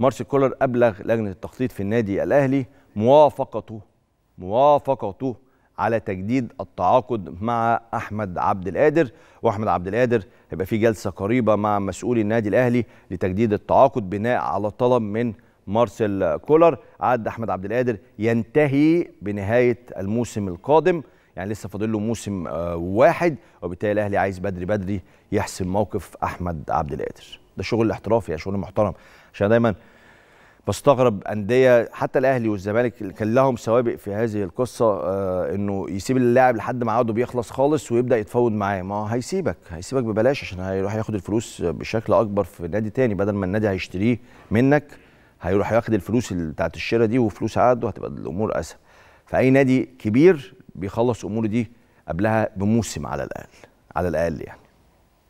مارسيل كولر أبلغ لجنة التخطيط في النادي الأهلي موافقته موافقته على تجديد التعاقد مع احمد عبد القادر واحمد عبد القادر هيبقى في جلسه قريبه مع مسؤولي النادي الاهلي لتجديد التعاقد بناء على طلب من مارسيل كولر عاد احمد عبد القادر ينتهي بنهايه الموسم القادم يعني لسه فاضل له موسم آه، واحد وبالتالي الاهلي عايز بدري بدري يحسم موقف احمد عبد القادر ده شغل احترافي يعني شغل محترم عشان دايما بستغرب انديه حتى الاهلي والزمالك اللي كان لهم سوابق في هذه القصه آه انه يسيب اللاعب لحد ما عقده بيخلص خالص ويبدا يتفاوض معاه ما هو هيسيبك هيسيبك ببلاش عشان هيروح ياخد الفلوس بشكل اكبر في نادي تاني بدل ما النادي هيشتريه منك هيروح ياخد الفلوس بتاعت الشراء دي وفلوس عقده هتبقى الامور اسهل فاي نادي كبير بيخلص اموره دي قبلها بموسم على الاقل على الاقل يعني